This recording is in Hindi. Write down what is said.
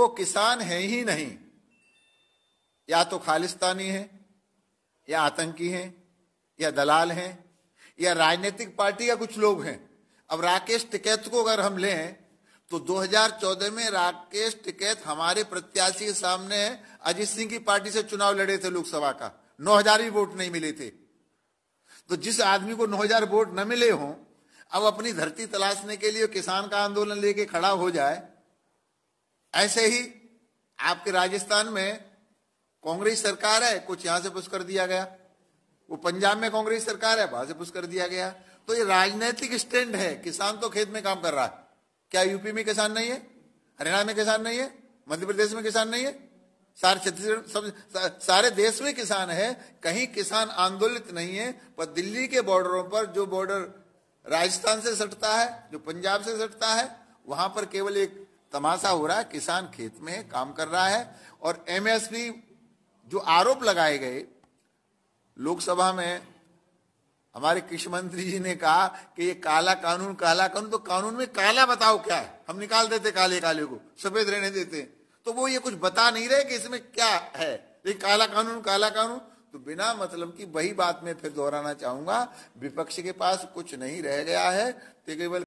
वो किसान है ही नहीं या तो खालिस्तानी है या आतंकी है या दलाल है या राजनीतिक पार्टी का कुछ लोग हैं अब राकेश टिकैत को अगर हम लें तो 2014 में राकेश टिकैत हमारे प्रत्याशी के सामने अजीत सिंह की पार्टी से चुनाव लड़े थे लोकसभा का 9000 भी वोट नहीं मिले थे तो जिस आदमी को 9000 वोट न मिले हों अब अपनी धरती तलाशने के लिए किसान का आंदोलन लेके खड़ा हो जाए ऐसे ही आपके राजस्थान में कांग्रेस सरकार है कुछ यहां से पुष्कर दिया गया वो पंजाब में कांग्रेस सरकार है वहां से पुष्कर दिया गया तो ये राजनीतिक स्टैंड है किसान तो खेत में काम कर रहा है क्या यूपी में किसान नहीं है हरियाणा में किसान नहीं है मध्य प्रदेश में किसान नहीं है सारे छत्तीसगढ़ सब सारे देश में किसान है कहीं किसान आंदोलित नहीं है पर दिल्ली के बॉर्डरों पर जो बॉर्डर राजस्थान से सटता है जो पंजाब से सटता है वहां पर केवल एक तमाशा हो रहा है किसान खेत में काम कर रहा है और एमएसपी जो आरोप लगाए गए लोकसभा में हमारे कृषि मंत्री जी ने कहा कि ये काला कानून काला कानून तो कानून में काला बताओ क्या है हम निकाल देते काले काले को सफेद रहने देते तो वो ये कुछ बता नहीं रहे कि इसमें क्या है ये काला कानून काला कानून तो बिना मतलब की वही बात में फिर दोहराना चाहूंगा विपक्ष के पास कुछ नहीं रह गया है तो केवल